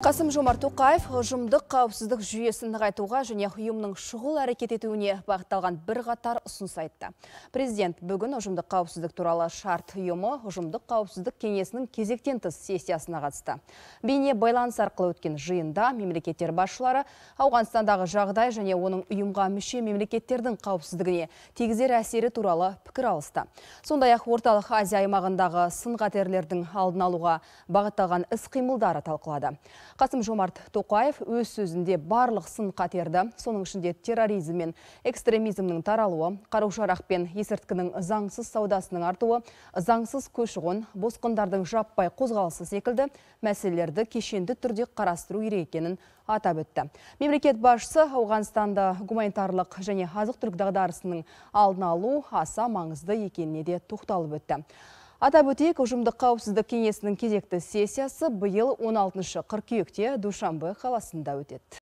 қасым жомарт тоқаев ұжымдық қауіпсіздік жүйесін нығайтуға және ұйымның шұғыл әрекет етуіне бағытталған бірқатар ұсыныс айтты президент бүгін ұжымдық қауіпсіздік туралы шарт ұйымы ұжымдық қауіпсіздік кеңесінің кезектен тыс сессиясына қатысты бейне байланыс арқылы өткен жиында мемлекеттер басшылары ауғанстандағы жағдай және оның ұйымға мүше мемлекеттердің қауіпсіздігіне тигізер әсері туралы пікір алысты сондай ақ орталық азия аймағындағы сын қатерлердің алдын алуға бағытталған іс қимылдары талқылады қасым жомарт тоқаев өз сөзінде барлық сын қатерді соның ішінде терроризм мен экстремизмнің таралуы қару жарақ пен есірткінің заңсыз саудасының артуы заңсыз көші қон босқындардың жаппай қозғалысы секілді мәселелерді кешенді түрде қарастыру керек екенін атап өтті мемлекет басшысы ауғанстанда гуманитарлық және азық түлік дағдарысының алдын алу аса маңызды екеніне де тоқталып өтті Атап өтейік, ұжымдық қауіпсіздік кеңесінің кезекті сессиясы биыл 16-шы қыркүйекте Душанбе қаласында өтеді.